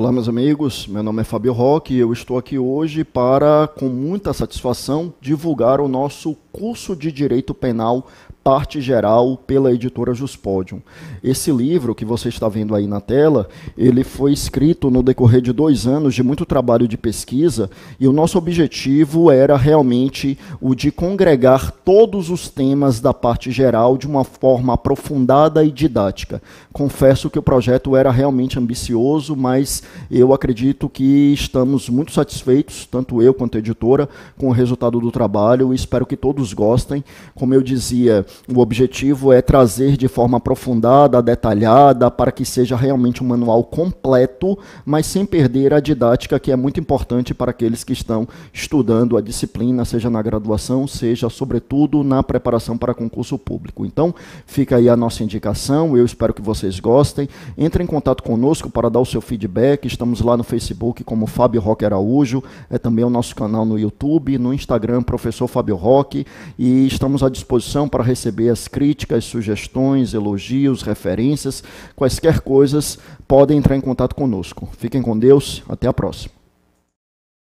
Olá, meus amigos. Meu nome é Fábio Roque e eu estou aqui hoje para, com muita satisfação, divulgar o nosso curso de Direito Penal Parte Geral pela editora Juspodium. Esse livro que você está vendo aí na tela, ele foi escrito no decorrer de dois anos de muito trabalho de pesquisa e o nosso objetivo era realmente o de congregar todos os temas da parte geral de uma forma aprofundada e didática. Confesso que o projeto era realmente ambicioso, mas eu acredito que estamos muito satisfeitos, tanto eu quanto a editora, com o resultado do trabalho e espero que todos gostem. Como eu dizia, o objetivo é trazer de forma aprofundada, detalhada, para que seja realmente um manual completo, mas sem perder a didática, que é muito importante para aqueles que estão estudando a disciplina, seja na graduação, seja, sobretudo, na preparação para concurso público. Então, fica aí a nossa indicação. Eu espero que vocês gostem. Entre em contato conosco para dar o seu feedback. Estamos lá no Facebook como Fábio Roque Araújo. É também o nosso canal no YouTube, no Instagram, Professor Fábio Roque. E estamos à disposição para receber receber as críticas, sugestões, elogios, referências, quaisquer coisas, podem entrar em contato conosco. Fiquem com Deus, até a próxima.